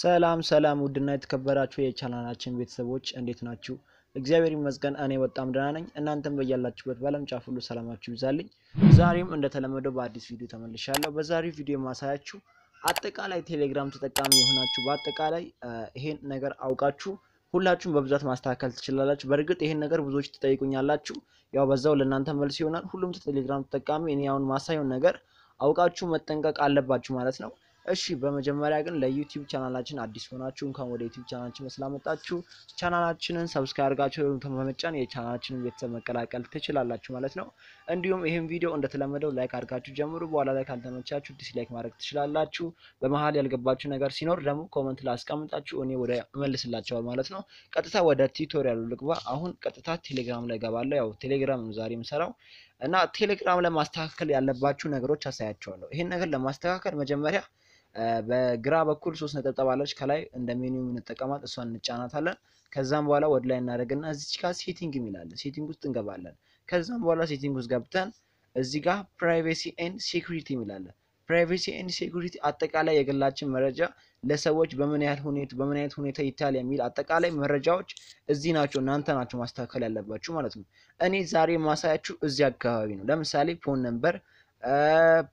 ሰላም ሰላም፣ ውድና የተከበራችሁ የቻናላችን ቤተሰቦች እንዴት ናችሁ? እግዚአብሔር ይመስገን እኔ በጣም ደህና ነኝ። እናንተም በያላችሁበት በዓለም ጫፍ ሁሉ ሰላማችሁ ይብዛልኝ። ዛሬም እንደተለመደው በአዲስ ቪዲዮ ተመልሻለሁ። በዛሬው ቪዲዮ የማሳያችሁ አጠቃላይ ቴሌግራም ተጠቃሚ የሆናችሁ በአጠቃላይ ይሄን ነገር አውቃችሁ ሁላችሁም በብዛት ማስተካከል ትችላላችሁ። በእርግጥ ይሄን ነገር ብዙዎች ትጠይቁኛላችሁ፣ ያው በዛው ለእናንተ መልስ ይሆናል። ሁሉም ቴሌግራም ተጠቃሚ እኔ አሁን ማሳየውን ነገር አውቃችሁ መጠንቀቅ አለባችሁ ማለት ነው። እሺ በመጀመሪያ ግን ለዩቲዩብ ቻናላችን አዲስ ሆናችሁ እንኳን ወደ ዩቲዩብ ቻናላችን መስላመጣችሁ ቻናላችንን ሰብስክራይብ አድርጋችሁ በመጫን የቻናላችንን ቤተሰብ መቀላቀል ትችላላችሁ ማለት ነው። እንዲሁም ይህም ቪዲዮ እንደተለመደው ላይክ አድርጋችሁ ጀምሩ። በኋላ ላይ ካልተመቻችሁ ዲስላይክ ማድረግ ትችላላችሁ። በመሀል ያልገባችሁ ነገር ሲኖር ደግሞ ኮመንት ላስቀምጣችሁ እኔ ወደ እመልስላቸዋል ማለት ነው። ቀጥታ ወደ ቲዩቶሪያሉ ልግባ። አሁን ቀጥታ ቴሌግራም ላይ ገባለሁ። ያው ቴሌግራም ነው ዛሬ የምሰራው እና ቴሌግራም ለማስተካከል ያለባችሁ ነገሮች አሳያቸዋለሁ። ይህን ነገር ለማስተካከል መጀመሪያ በግራ በኩል ሶስት ነጠብጣብ አለች ከላይ እንደ ሜኑ የምንጠቀማት እሷን እንጫናታለን። ከዛም በኋላ ወደ ላይ እናደርግና እዚች ጋር ሴቲንግ የሚላለን ሴቲንግ ውስጥ እንገባለን። ከዛም በኋላ ሴቲንግ ውስጥ ገብተን እዚህ ጋር ፕራይቬሲ ኤንድ ሴኩሪቲ የሚላለን። ፕራይቬሲ ኤንድ ሴኩሪቲ አጠቃላይ የግላችን መረጃ ለሰዎች በምን ያህል ሁኔታ በምን አይነት ሁኔታ ይታል የሚል አጠቃላይ መረጃዎች እዚህ ናቸው። እናንተ ናቸው ማስተካከል ያለባችሁ ማለት ነው። እኔ ዛሬ ማሳያችሁ እዚህ አካባቢ ነው። ለምሳሌ ፎን ነምበር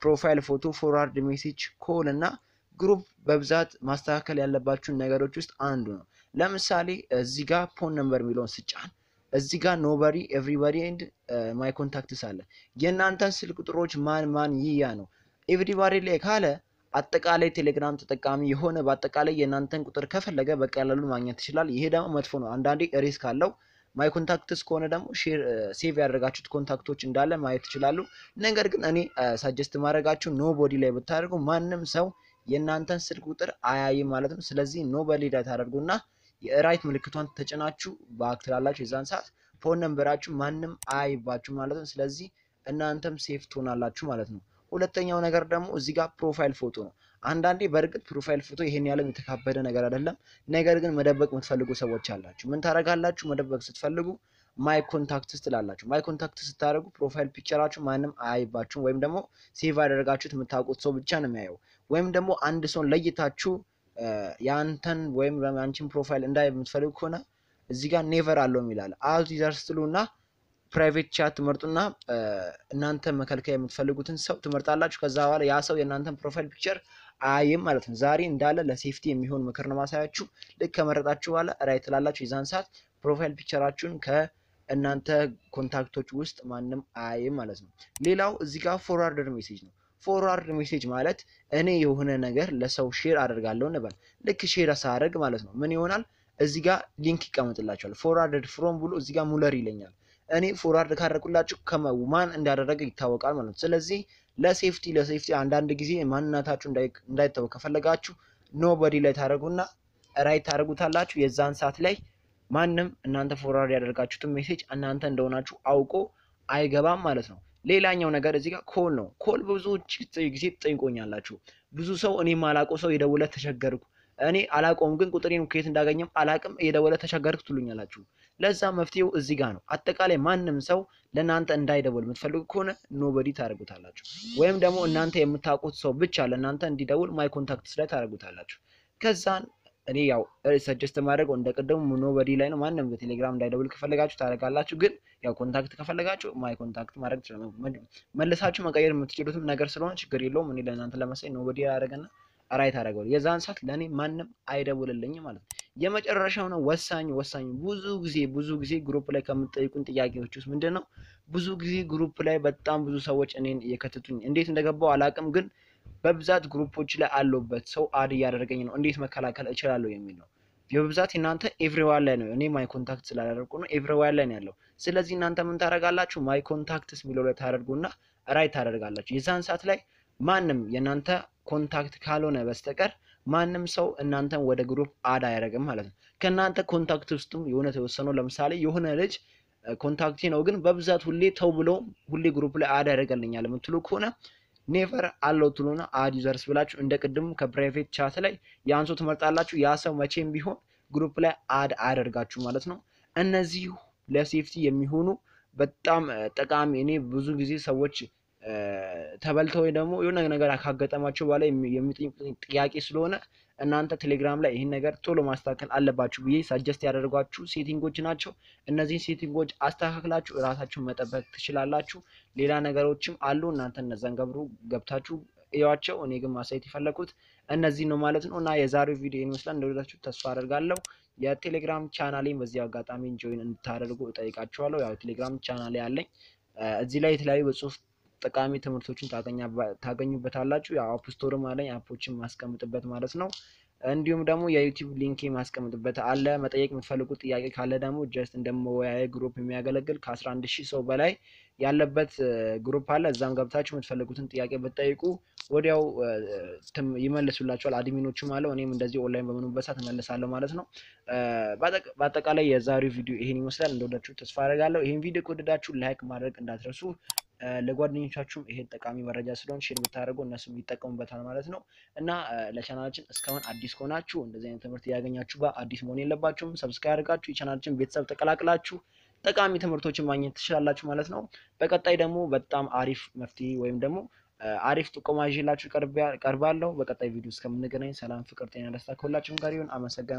ፕሮፋይል ፎቶ፣ ፎርዋርድ ሜሴጅ፣ ኮል እና ግሩፕ በብዛት ማስተካከል ያለባችሁን ነገሮች ውስጥ አንዱ ነው። ለምሳሌ እዚህ ጋር ፎን ነምበር የሚለውን ስጫን እዚህ ጋር ኖበሪ ኤቭሪባዲ ኤንድ ማይ ኮንታክትስ አለ። የእናንተን ስልክ ቁጥሮች ማን ማን ይያ ነው ኤቭሪባዲ ላይ ካለ አጠቃላይ ቴሌግራም ተጠቃሚ የሆነ በአጠቃላይ የእናንተን ቁጥር ከፈለገ በቀላሉ ማግኘት ይችላል። ይሄ ደግሞ መጥፎ ነው። አንዳንዴ ሪስክ አለው። ማይ ኮንታክትስ ከሆነ ደግሞ ሼር ሴቭ ያደረጋችሁት ኮንታክቶች እንዳለ ማየት ትችላሉ። ነገር ግን እኔ ሳጀስት ማድረጋችሁ ኖቦዲ ላይ ብታደርጉ ማንም ሰው የእናንተን ስልክ ቁጥር አያይም ማለት ነው። ስለዚህ ኖቦዲ ላይ ታደርጉና የራይት ምልክቷን ተጭናችሁ ባክ ትላላችሁ። የዛን ሰዓት ፎን ነንበራችሁ ማንም አያይባችሁ ማለት ነው። ስለዚህ እናንተም ሴፍ ትሆናላችሁ ማለት ነው። ሁለተኛው ነገር ደግሞ እዚህ ጋር ፕሮፋይል ፎቶ ነው። አንዳንዴ በእርግጥ ፕሮፋይል ፎቶ ይሄን ያለም የተካበደ ነገር አይደለም። ነገር ግን መደበቅ የምትፈልጉ ሰዎች አላችሁ። ምን ታደርጋላችሁ? መደበቅ ስትፈልጉ ማይ ኮንታክትስ ትላላችሁ። ማይ ኮንታክትስ ስታደርጉ ፕሮፋይል ፒክቸራችሁ ማንም አያይባችሁም፣ ወይም ደግሞ ሴቭ ያደረጋችሁት የምታውቁት ሰው ብቻ ነው የሚያየው። ወይም ደግሞ አንድ ሰውን ለይታችሁ የአንተን ወይም አንቺን ፕሮፋይል እንዳይ የምትፈልጉ ከሆነ እዚህ ጋር ኔቨር አለው የሚላል አዝ ዩዘር ስትሉ እና ፕራይቬት ቻት ትመርጡና እናንተ መከልከያ የምትፈልጉትን ሰው ትመርጣላችሁ። ከዛ በኋላ ያ ሰው የእናንተን ፕሮፋይል ፒክቸር አይም ማለት ነው። ዛሬ እንዳለ ለሴፍቲ የሚሆን ምክር ነው ማሳያችሁ። ልክ ከመረጣችሁ በኋላ ራይ ትላላችሁ የዛን ሰዓት ፕሮፋይል ፒክቸራችሁን ከእናንተ ኮንታክቶች ውስጥ ማንም አይም ማለት ነው። ሌላው እዚህ ጋር ፎርዋርድ ሜሴጅ ነው። ፎርዋርድ ሜሴጅ ማለት እኔ የሆነ ነገር ለሰው ሼር አደርጋለሁ እንበል። ልክ ሼር ሳደርግ ማለት ነው ምን ይሆናል? እዚህ ጋር ሊንክ ይቀመጥላቸዋል። ፎርዋርድ ፍሮም ብሎ እዚህ ጋር ሙለር ይለኛል። እኔ ፎርዋርድ ካደረኩላችሁ ከማን እንዳደረገ ይታወቃል ማለት ነው። ስለዚህ ለሴፍቲ ለሴፍቲ አንዳንድ ጊዜ ማንነታችሁ እንዳይታወቅ ከፈለጋችሁ ኖበዲ ላይ ታደረጉና ራይት ታደረጉታላችሁ። የዛን ሰዓት ላይ ማንም እናንተ ፎርዋርድ ያደርጋችሁትን ሜሴጅ እናንተ እንደሆናችሁ አውቆ አይገባም ማለት ነው። ሌላኛው ነገር እዚህ ጋር ኮል ነው። ኮል ብዙ ጊዜ ትጠይቆኛላችሁ። ብዙ ሰው እኔ ማላቆ ሰው የደውለት ተቸገርኩ እኔ አላቆም ግን ቁጥሬን ከየት እንዳገኘም አላቅም እየደወለ ተቸገርክ ትሉኛላችሁ። ለዛ መፍትሄው እዚህ ጋር ነው። አጠቃላይ ማንም ሰው ለእናንተ እንዳይደውል የምትፈልጉ ከሆነ ኖበዲ ታደርጉታላችሁ፣ ወይም ደግሞ እናንተ የምታውቁት ሰው ብቻ ለእናንተ እንዲደውል ማይ ኮንታክትስ ላይ ታደርጉታላችሁ። ከዛን እኔ ያው ሰጀስት ማድረገው እንደ ቅድሙ ኖበዲ ላይ ነው። ማንም በቴሌግራም እንዳይደውል ከፈለጋችሁ ታደርጋላችሁ። ግን ያው ኮንታክት ከፈለጋችሁ ማይ ኮንታክት ማድረግ ትችላላችሁ። መልሳችሁ መቀየር የምትችሉትም ነገር ስለሆነ ችግር የለውም። እኔ ለእናንተ ለመሳይ ኖበዲ ያደረገና ራይት አደረገው። የዛን ሰዓት ለእኔ ማንም አይደውልልኝ ማለት ነው። የመጨረሻው ነው ወሳኙ ወሳኙ። ብዙ ጊዜ ብዙ ጊዜ ግሩፕ ላይ ከምትጠይቁን ጥያቄዎች ውስጥ ምንድን ነው ብዙ ጊዜ ግሩፕ ላይ በጣም ብዙ ሰዎች እኔን እየከተቱኝ እንዴት እንደገባው አላቅም፣ ግን በብዛት ግሩፖች ላይ አለሁበት ሰው አድ እያደረገኝ ነው እንዴት መከላከል እችላለሁ የሚል ነው። በብዛት እናንተ ኤቭሪዋን ላይ ነው እኔ ማይ ኮንታክት ስላደረግኩ ነው ኤቭሪዋን ላይ ነው ያለው። ስለዚህ እናንተ ምን ታደርጋላችሁ? ማይ ኮንታክትስ የሚለው ላይ ታደርጉና ራይት ታደርጋላችሁ። የዛን ሰዓት ላይ ማንም የእናንተ ኮንታክት ካልሆነ በስተቀር ማንም ሰው እናንተን ወደ ግሩፕ አድ አያደርግም ማለት ነው። ከእናንተ ኮንታክት ውስጥም የሆነ ተወሰኑ ለምሳሌ የሆነ ልጅ ኮንታክቴ ነው ግን በብዛት ሁሌ ተው ብሎ ሁሌ ግሩፕ ላይ አድ ያደርገልኛል የምትሉ ከሆነ ኔቨር አለው ትሉነ አድ ዩዘርስ ብላችሁ እንደ ቅድሙ ከፕራይቬት ቻት ላይ የአንሶ ሰው ትመርጣላችሁ። ያ ሰው መቼም ቢሆን ግሩፕ ላይ አድ አያደርጋችሁ ማለት ነው። እነዚህ ለሴፍቲ የሚሆኑ በጣም ጠቃሚ እኔ ብዙ ጊዜ ሰዎች ተበልተ ወይ ደግሞ የሆነ ነገር ካጋጠማቸው በኋላ የሚጠይቁት ጥያቄ ስለሆነ እናንተ ቴሌግራም ላይ ይህን ነገር ቶሎ ማስተካከል አለባችሁ ብዬ ሳጀስት ያደረጓችሁ ሴቲንጎች ናቸው። እነዚህን ሴቲንጎች አስተካክላችሁ እራሳችሁን መጠበቅ ትችላላችሁ። ሌላ ነገሮችም አሉ። እናንተ እነዛን ገብሩ ገብታችሁ እያቸው። እኔ ግን ማሳየት የፈለኩት እነዚህ ነው ማለት ነው እና የዛሬው ቪዲዮ ይመስላል እንደወደዳችሁ ተስፋ አደርጋለሁ። የቴሌግራም ቻናሌን በዚህ አጋጣሚ ጆይን እንድታደርጉ እጠይቃችኋለሁ። ያው ቴሌግራም ቻናሌ አለኝ። እዚህ ላይ የተለያዩ በጽሁፍ ጠቃሚ ትምህርቶችን ታገኙበታላችሁ። የአፕስቶር ስቶርም አለኝ አፖችን ማስቀምጥበት ማለት ነው። እንዲሁም ደግሞ የዩቲዩብ ሊንክ ማስቀምጥበት አለ። መጠየቅ የምትፈልጉት ጥያቄ ካለ ደግሞ ጀስት እንደ መወያያ ግሩፕ የሚያገለግል ከ11 ሺህ ሰው በላይ ያለበት ግሩፕ አለ። እዛም ገብታችሁ የምትፈልጉትን ጥያቄ ብትጠይቁ ወዲያው ይመልሱላችኋል አድሚኖችም አለ እኔም እንደዚህ ኦንላይን በምንበት ሰዓት እመልሳለሁ ማለት ነው። በአጠቃላይ የዛሬው ቪዲዮ ይሄን ይመስላል። እንደወዳችሁ ተስፋ አደርጋለሁ። ይህን ቪዲዮ ከወደዳችሁ ላይክ ማድረግ እንዳትረሱ። ለጓደኞቻችሁም ይሄን ጠቃሚ መረጃ ስለሆን ሼር ብታደርጉ እነሱ ይጠቀሙበታል ማለት ነው። እና ለቻናላችን እስካሁን አዲስ ከሆናችሁ እንደዚህ አይነት ትምህርት እያገኛችሁ ጋር አዲስ መሆን የለባችሁም። ሰብስክራይብ አድርጋችሁ የቻናላችን ቤተሰብ ተቀላቅላችሁ ጠቃሚ ትምህርቶችን ማግኘት ትችላላችሁ ማለት ነው። በቀጣይ ደግሞ በጣም አሪፍ መፍትሄ ወይም ደግሞ አሪፍ ጥቆማ ይዤላችሁ ቀርባለሁ። በቀጣይ ቪዲዮ እስከምንገናኝ ሰላም፣ ፍቅር፣ ጤና፣ ደስታ ከሁላችሁም ጋር ይሁን። አመሰግናለሁ።